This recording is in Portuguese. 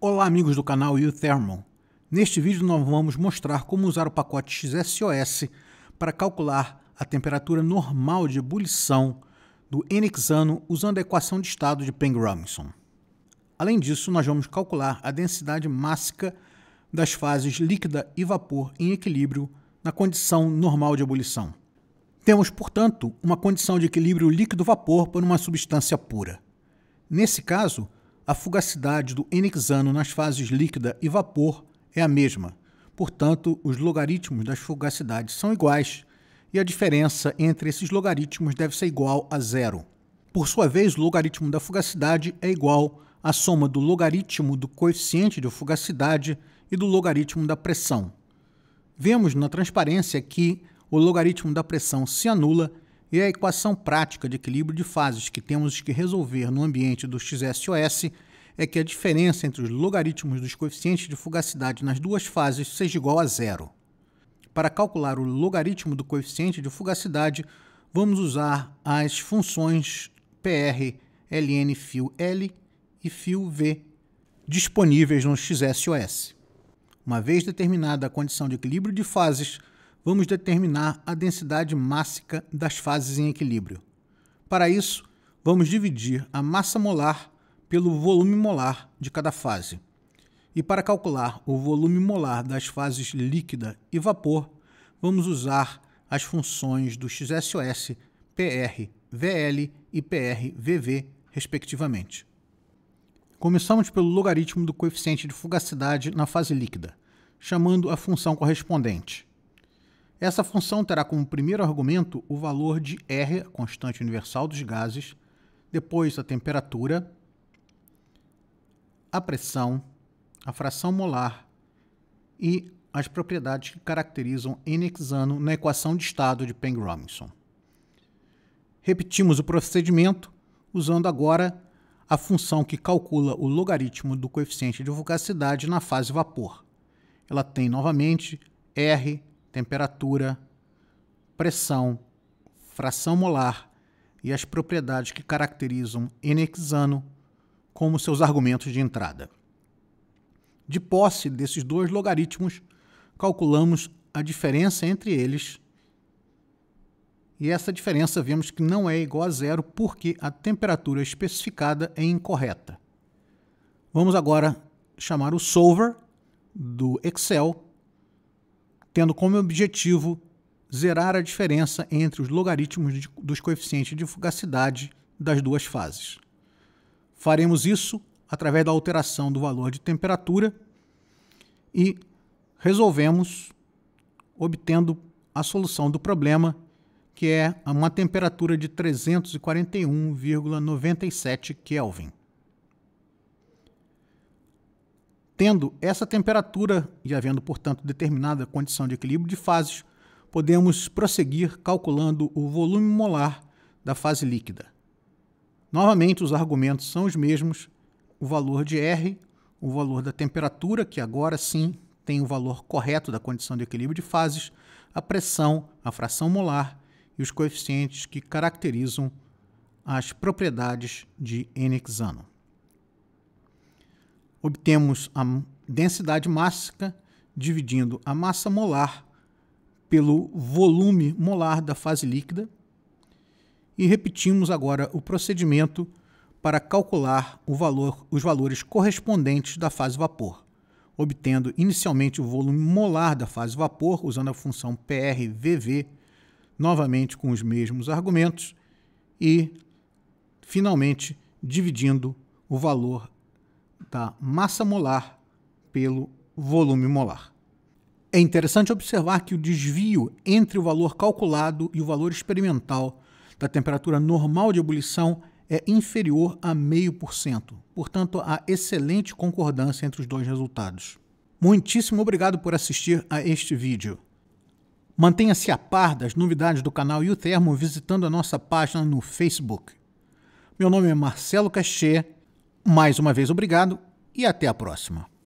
Olá amigos do canal YouThermal. Neste vídeo nós vamos mostrar como usar o pacote XSOS para calcular a temperatura normal de ebulição do enixano usando a equação de estado de Peng-Robinson. Além disso, nós vamos calcular a densidade máxima das fases líquida e vapor em equilíbrio na condição normal de ebulição. Temos, portanto, uma condição de equilíbrio líquido-vapor por uma substância pura. Nesse caso, a fugacidade do enixano nas fases líquida e vapor é a mesma. Portanto, os logaritmos das fugacidades são iguais e a diferença entre esses logaritmos deve ser igual a zero. Por sua vez, o logaritmo da fugacidade é igual à soma do logaritmo do coeficiente de fugacidade e do logaritmo da pressão. Vemos na transparência que o logaritmo da pressão se anula e a equação prática de equilíbrio de fases que temos que resolver no ambiente do XSOS é que a diferença entre os logaritmos dos coeficientes de fugacidade nas duas fases seja igual a zero. Para calcular o logaritmo do coeficiente de fugacidade, vamos usar as funções PR, LN, fio L e fio V disponíveis no XSOS. Uma vez determinada a condição de equilíbrio de fases, vamos determinar a densidade mássica das fases em equilíbrio. Para isso, vamos dividir a massa molar pelo volume molar de cada fase. E para calcular o volume molar das fases líquida e vapor, vamos usar as funções do XSOS, PR, VL e PR, VV, respectivamente. Começamos pelo logaritmo do coeficiente de fugacidade na fase líquida, chamando a função correspondente. Essa função terá como primeiro argumento o valor de R, constante universal dos gases, depois a temperatura, a pressão, a fração molar e as propriedades que caracterizam n-hexano na equação de estado de Peng-Robinson. Repetimos o procedimento usando agora a função que calcula o logaritmo do coeficiente de voracidade na fase vapor. Ela tem novamente R, temperatura, pressão, fração molar e as propriedades que caracterizam n-hexano como seus argumentos de entrada. De posse desses dois logaritmos, calculamos a diferença entre eles. E essa diferença vemos que não é igual a zero porque a temperatura especificada é incorreta. Vamos agora chamar o solver do Excel, tendo como objetivo zerar a diferença entre os logaritmos de, dos coeficientes de fugacidade das duas fases. Faremos isso através da alteração do valor de temperatura e resolvemos obtendo a solução do problema, que é uma temperatura de 341,97 Kelvin. Tendo essa temperatura e havendo, portanto, determinada condição de equilíbrio de fases, podemos prosseguir calculando o volume molar da fase líquida. Novamente, os argumentos são os mesmos. O valor de R, o valor da temperatura, que agora sim tem o valor correto da condição de equilíbrio de fases, a pressão, a fração molar e os coeficientes que caracterizam as propriedades de N-hexano. Obtemos a densidade mássica dividindo a massa molar pelo volume molar da fase líquida e repetimos agora o procedimento para calcular valor, os valores correspondentes da fase vapor, obtendo inicialmente o volume molar da fase vapor usando a função PRVV, novamente com os mesmos argumentos, e finalmente dividindo o valor da massa molar pelo volume molar. É interessante observar que o desvio entre o valor calculado e o valor experimental da temperatura normal de ebulição é inferior a 0,5%. Portanto, há excelente concordância entre os dois resultados. Muitíssimo obrigado por assistir a este vídeo. Mantenha-se a par das novidades do canal e o Termo visitando a nossa página no Facebook. Meu nome é Marcelo Cachê. Mais uma vez, obrigado e até a próxima.